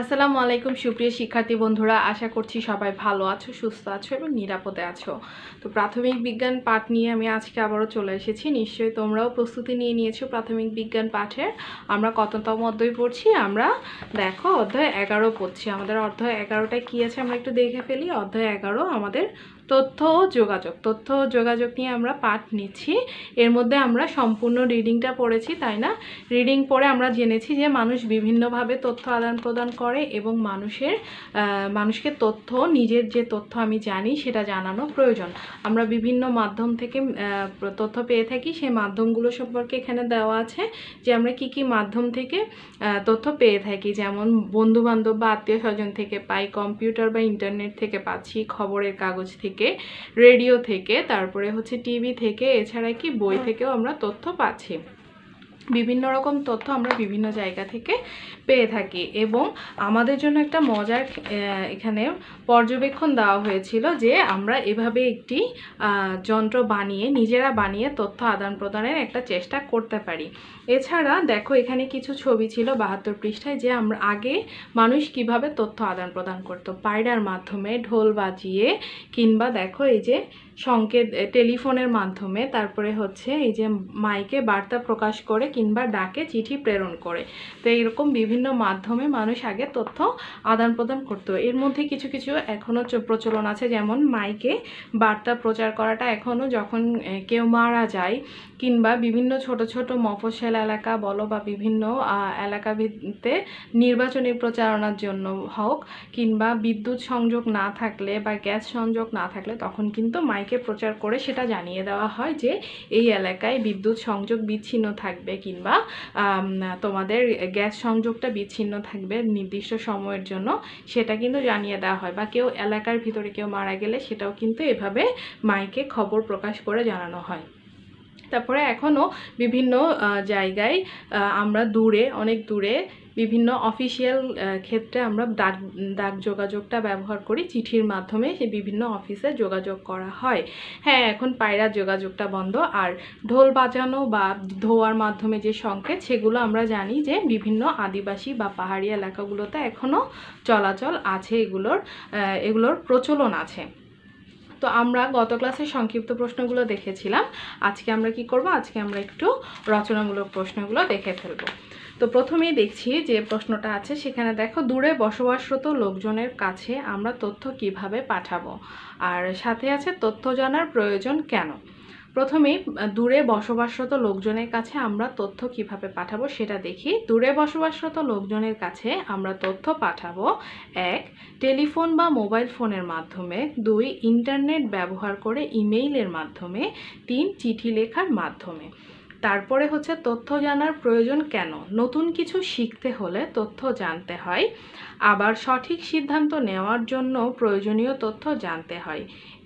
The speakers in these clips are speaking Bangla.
আসসালামু আলাইকুম সুপ্রিয় শিক্ষার্থী বন্ধুরা আশা করছি সবাই ভালো আছো সুস্থ আছো এবং নিরাপদে আছো তো প্রাথমিক বিজ্ঞান পাঠ নিয়ে আমি আজকে আবারও চলে এসেছি নিশ্চয়ই তোমরাও প্রস্তুতি নিয়ে নিয়েছো প্রাথমিক বিজ্ঞান পাঠের আমরা কততম অধ্যায় পড়ছি আমরা দেখো অধ্যায় এগারো পড়ছি আমাদের অধ্যায় এগারোটায় কী আছে আমরা একটু দেখে ফেলি অধ্যায় এগারো আমাদের তথ্য ও যোগাযোগ তথ্য ও যোগাযোগ নিয়ে আমরা পাঠ নিচ্ছি এর মধ্যে আমরা সম্পূর্ণ রিডিংটা পড়েছি তাই না রিডিং পড়ে আমরা জেনেছি যে মানুষ বিভিন্নভাবে তথ্য আদান প্রদান করে এবং মানুষের মানুষকে তথ্য নিজের যে তথ্য আমি জানি সেটা জানানো প্রয়োজন আমরা বিভিন্ন মাধ্যম থেকে তথ্য পেয়ে থাকি সেই মাধ্যমগুলো সম্পর্কে এখানে দেওয়া আছে যে আমরা কি কি মাধ্যম থেকে তথ্য পেয়ে থাকি যেমন বন্ধুবান্ধব বা আত্মীয় স্বজন থেকে পাই কম্পিউটার বা ইন্টারনেট থেকে পাচ্ছি খবরের কাগজ থেকে থেকে রেডিও থেকে তারপরে হচ্ছে টিভি থেকে এছাড়া কি বই থেকেও আমরা তথ্য পাচ্ছি বিভিন্ন রকম তথ্য আমরা বিভিন্ন জায়গা থেকে পেয়ে থাকি এবং আমাদের জন্য একটা মজার এখানে পর্যবেক্ষণ দেওয়া হয়েছিল যে আমরা এভাবে একটি যন্ত্র বানিয়ে নিজেরা বানিয়ে তথ্য আদান প্রদানের একটা চেষ্টা করতে পারি এছাড়া দেখো এখানে কিছু ছবি ছিল বাহাত্তর পৃষ্ঠায় যে আমরা আগে মানুষ কিভাবে তথ্য আদান প্রদান করত পায়রার মাধ্যমে ঢোল বাজিয়ে কিংবা দেখো এই যে সংকেত টেলিফোনের মাধ্যমে তারপরে হচ্ছে এই যে মাইকে বার্তা প্রকাশ করে কিংবা ডাকে চিঠি প্রেরণ করে তো এইরকম বিভিন্ন মাধ্যমে মানুষ আগে তথ্য আদান প্রদান করতো এর মধ্যে কিছু কিছু এখনও প্রচলন আছে যেমন মাইকে বার্তা প্রচার করাটা এখনও যখন কেউ মারা যায় কিংবা বিভিন্ন ছোট ছোট মফসেল এলাকা বলো বা বিভিন্ন এলাকাভিত্তিতে নির্বাচনী প্রচারণার জন্য হোক কিংবা বিদ্যুৎ সংযোগ না থাকলে বা গ্যাস সংযোগ না থাকলে তখন কিন্তু মাইক মাইকে প্রচার করে সেটা জানিয়ে দেওয়া হয় যে এই এলাকায় বিদ্যুৎ সংযোগ বিচ্ছিন্ন থাকবে কিংবা তোমাদের গ্যাস সংযোগটা বিচ্ছিন্ন থাকবে নির্দিষ্ট সময়ের জন্য সেটা কিন্তু জানিয়ে দেওয়া হয় বা কেউ এলাকার ভিতরে কেউ মারা গেলে সেটাও কিন্তু এভাবে মাইকে খবর প্রকাশ করে জানানো হয় তারপরে এখনও বিভিন্ন জায়গায় আমরা দূরে অনেক দূরে বিভিন্ন অফিসিয়াল ক্ষেত্রে আমরা ডাক ডাক যোগাযোগটা ব্যবহার করি চিঠির মাধ্যমে সে বিভিন্ন অফিসে যোগাযোগ করা হয় হ্যাঁ এখন পায়রা যোগাযোগটা বন্ধ আর ঢোল বাজানো বা ধোয়ার মাধ্যমে যে সংকেত সেগুলো আমরা জানি যে বিভিন্ন আদিবাসী বা পাহাড়ি এলাকাগুলোতে এখনও চলাচল আছে এগুলোর এগুলোর প্রচলন আছে তো আমরা গত ক্লাসে সংক্ষিপ্ত প্রশ্নগুলো দেখেছিলাম আজকে আমরা কি করব আজকে আমরা একটু রচনামূলক প্রশ্নগুলো দেখে ফেলবো তো প্রথমেই দেখছি যে প্রশ্নটা আছে সেখানে দেখো দূরে বসবাসরত লোকজনের কাছে আমরা তথ্য কিভাবে পাঠাবো আর সাথে আছে তথ্য জানার প্রয়োজন কেন প্রথমেই দূরে বসবাসরত লোকজনের কাছে আমরা তথ্য কিভাবে পাঠাবো সেটা দেখি দূরে বসবাসরত লোকজনের কাছে আমরা তথ্য পাঠাবো এক টেলিফোন বা মোবাইল ফোনের মাধ্যমে দুই ইন্টারনেট ব্যবহার করে ইমেইলের মাধ্যমে তিন চিঠি লেখার মাধ্যমে তারপরে হচ্ছে তথ্য জানার প্রয়োজন কেন নতুন কিছু শিখতে হলে তথ্য জানতে হয় আবার সঠিক সিদ্ধান্ত নেওয়ার জন্য প্রয়োজনীয় তথ্য জানতে হয়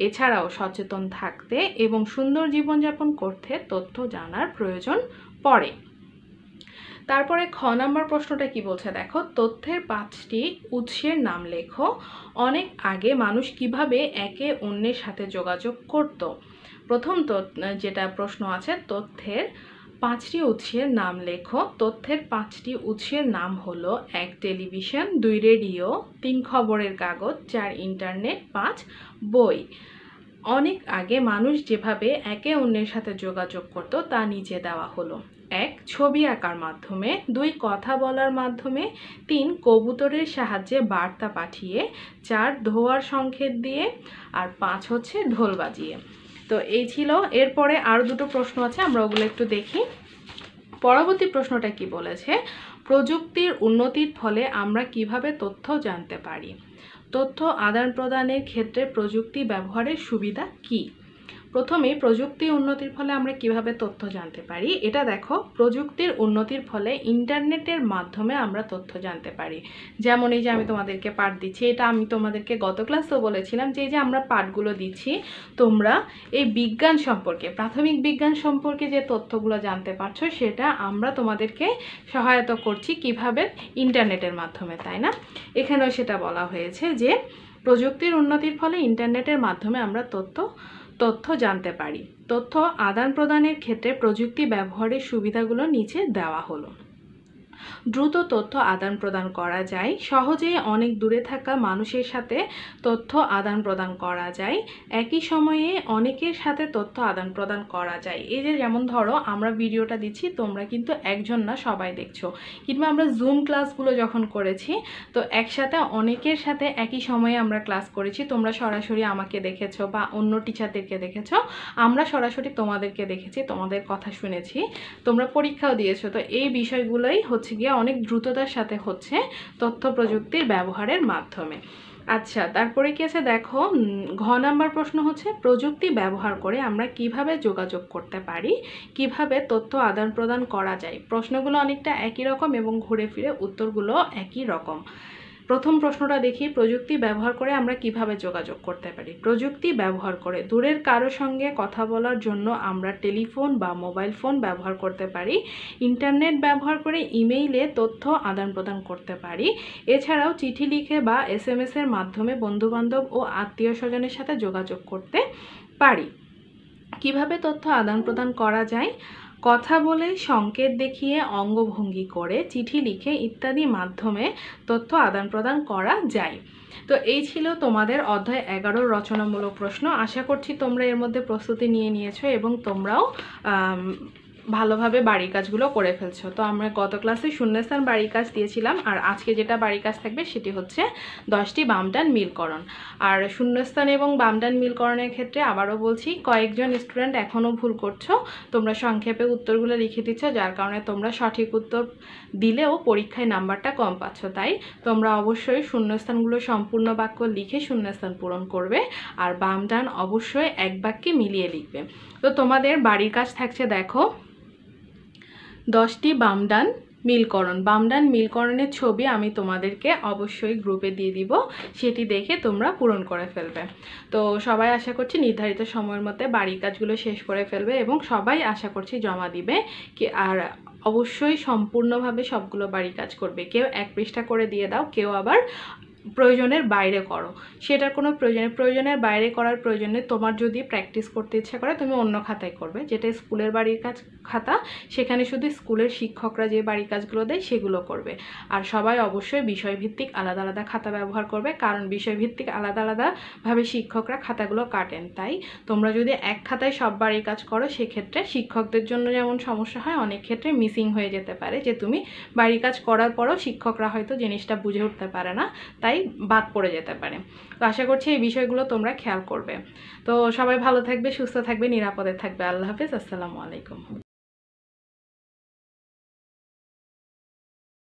এছাড়াও সচেতন থাকতে এবং সুন্দর জীবনযাপন করতে তথ্য জানার প্রয়োজন পড়ে তারপরে খ নাম্বার প্রশ্নটা কি বলছে দেখো তথ্যের পাঁচটি উৎসের নাম লেখো অনেক আগে মানুষ কিভাবে একে অন্যের সাথে যোগাযোগ করত প্রথম যেটা প্রশ্ন আছে তথ্যের পাঁচটি উৎসের নাম লেখো তথ্যের পাঁচটি উৎসের নাম হলো এক টেলিভিশন দুই রেডিও তিন খবরের কাগজ চার ইন্টারনেট পাঁচ বই অনেক আগে মানুষ যেভাবে একে অন্যের সাথে যোগাযোগ করত তা নিচে দেওয়া হলো এক ছবি আঁকার মাধ্যমে দুই কথা বলার মাধ্যমে তিন কবুতরের সাহায্যে বার্তা পাঠিয়ে চার ধোয়ার সংকেত দিয়ে আর পাঁচ হচ্ছে ঢোল বাজিয়ে তো এই ছিল এরপরে আরও দুটো প্রশ্ন আছে আমরা ওগুলো একটু দেখি পরবর্তী প্রশ্নটা কি বলেছে প্রযুক্তির উন্নতির ফলে আমরা কিভাবে তথ্য জানতে পারি তথ্য আদান প্রদানের ক্ষেত্রে প্রযুক্তি ব্যবহারের সুবিধা কী প্রথমে প্রযুক্তি উন্নতির ফলে আমরা কিভাবে তথ্য জানতে পারি এটা দেখো প্রযুক্তির উন্নতির ফলে ইন্টারনেটের মাধ্যমে আমরা তথ্য জানতে পারি যেমন এই যে আমি তোমাদেরকে পাঠ দিচ্ছি এটা আমি তোমাদেরকে গত ক্লাসেও বলেছিলাম যে এই যে আমরা পাঠগুলো দিচ্ছি তোমরা এই বিজ্ঞান সম্পর্কে প্রাথমিক বিজ্ঞান সম্পর্কে যে তথ্যগুলো জানতে পারছো সেটা আমরা তোমাদেরকে সহায়তা করছি কিভাবে ইন্টারনেটের মাধ্যমে তাই না এখানেও সেটা বলা হয়েছে যে প্রযুক্তির উন্নতির ফলে ইন্টারনেটের মাধ্যমে আমরা তথ্য তথ্য জানতে পারি তথ্য আদান প্রদানের ক্ষেত্রে প্রযুক্তি ব্যবহারের সুবিধাগুলো নিচে দেওয়া হলো দ্রুত তথ্য আদান প্রদান করা যায় সহজে অনেক দূরে থাকা মানুষের সাথে তথ্য আদান প্রদান করা যায় একই সময়ে অনেকের সাথে তথ্য আদান প্রদান করা যায় এই যে যেমন ধরো আমরা ভিডিওটা দিচ্ছি তোমরা কিন্তু একজন না সবাই দেখছো কিংবা আমরা জুম ক্লাসগুলো যখন করেছি তো একসাথে অনেকের সাথে একই সময়ে আমরা ক্লাস করেছি তোমরা সরাসরি আমাকে দেখেছো বা অন্য টিচারদেরকে দেখেছো আমরা সরাসরি তোমাদেরকে দেখেছি তোমাদের কথা শুনেছি তোমরা পরীক্ষাও দিয়েছো তো এই বিষয়গুলোই হচ্ছে গিয়ে প্রক্রিয়া অনেক দ্রুততার সাথে হচ্ছে তথ্য প্রযুক্তির ব্যবহারের মাধ্যমে আচ্ছা তারপরে কি আছে দেখো ঘ নাম্বার প্রশ্ন হচ্ছে প্রযুক্তি ব্যবহার করে আমরা কিভাবে যোগাযোগ করতে পারি কিভাবে তথ্য আদান প্রদান করা যায় প্রশ্নগুলো অনেকটা একই রকম এবং ঘুরে ফিরে উত্তরগুলো একই রকম প্রথম প্রশ্নটা দেখি প্রযুক্তি ব্যবহার করে আমরা কিভাবে যোগাযোগ করতে পারি প্রযুক্তি ব্যবহার করে দূরের কারো সঙ্গে কথা বলার জন্য আমরা টেলিফোন বা মোবাইল ফোন ব্যবহার করতে পারি ইন্টারনেট ব্যবহার করে ইমেইলে তথ্য আদান প্রদান করতে পারি এছাড়াও চিঠি লিখে বা এস এম এর মাধ্যমে বন্ধুবান্ধব ও আত্মীয় স্বজনের সাথে যোগাযোগ করতে পারি কিভাবে তথ্য আদান প্রদান করা যায় কথা বলে সংকেত দেখিয়ে অঙ্গভঙ্গি করে চিঠি লিখে ইত্যাদি মাধ্যমে তথ্য আদান প্রদান করা যায় তো এই ছিল তোমাদের অধ্যায় এগারোর রচনামূলক প্রশ্ন আশা করছি তোমরা এর মধ্যে প্রস্তুতি নিয়ে নিয়েছো এবং তোমরাও ভালোভাবে বাড়ির কাজগুলো করে ফেলছো তো আমরা গত ক্লাসে শূন্যস্থান বাড়ির কাজ দিয়েছিলাম আর আজকে যেটা বাড়ির কাজ থাকবে সেটি হচ্ছে দশটি বামডান মিলকরণ আর শূন্যস্থান এবং বামডান মিলকরণের ক্ষেত্রে আবারও বলছি কয়েকজন স্টুডেন্ট এখনও ভুল করছো তোমরা সংক্ষেপে উত্তরগুলো লিখে দিচ্ছ যার কারণে তোমরা সঠিক উত্তর দিলেও পরীক্ষায় নাম্বারটা কম পাচ্ছ তাই তোমরা অবশ্যই শূন্যস্থানগুলো সম্পূর্ণ বাক্য লিখে শূন্যস্থান পূরণ করবে আর বামডান অবশ্যই এক বাক্যে মিলিয়ে লিখবে তো তোমাদের বাড়ির কাজ থাকছে দেখো দশটি বামডান মিলকরণ বামডান মিলকরণের ছবি আমি তোমাদেরকে অবশ্যই গ্রুপে দিয়ে দিব সেটি দেখে তোমরা পূরণ করে ফেলবে তো সবাই আশা করছি নির্ধারিত সময়ের মধ্যে বাড়ির কাজগুলো শেষ করে ফেলবে এবং সবাই আশা করছি জমা দিবে কি আর অবশ্যই সম্পূর্ণভাবে সবগুলো বাড়ির কাজ করবে কেউ এক পৃষ্ঠা করে দিয়ে দাও কেউ আবার প্রয়োজনের বাইরে করো সেটার কোনো প্রয়োজনে প্রয়োজনের বাইরে করার প্রয়োজনে তোমার যদি প্র্যাকটিস করতে ইচ্ছা করে তুমি অন্য খাতায় করবে যেটা স্কুলের বাড়ির কাজ খাতা সেখানে শুধু স্কুলের শিক্ষকরা যে বাড়ির কাজগুলো দেয় সেগুলো করবে আর সবাই অবশ্যই বিষয়ভিত্তিক আলাদা আলাদা খাতা ব্যবহার করবে কারণ বিষয়ভিত্তিক আলাদা আলাদাভাবে শিক্ষকরা খাতাগুলো কাটেন তাই তোমরা যদি এক খাতায় সব বাড়ির কাজ করো সেক্ষেত্রে শিক্ষকদের জন্য যেমন সমস্যা হয় অনেক ক্ষেত্রে মিসিং হয়ে যেতে পারে যে তুমি বাড়ির কাজ করার পরও শিক্ষকরা হয়তো জিনিসটা বুঝে উঠতে পারে না তাই পড়ায় বাদ পড়ে যেতে পারে তো আশা করছি এই বিষয়গুলো তোমরা খেয়াল করবে তো সবাই ভালো থাকবে সুস্থ থাকবে নিরাপদে থাকবে আল্লাহ হাফিজ আসসালামু আলাইকুম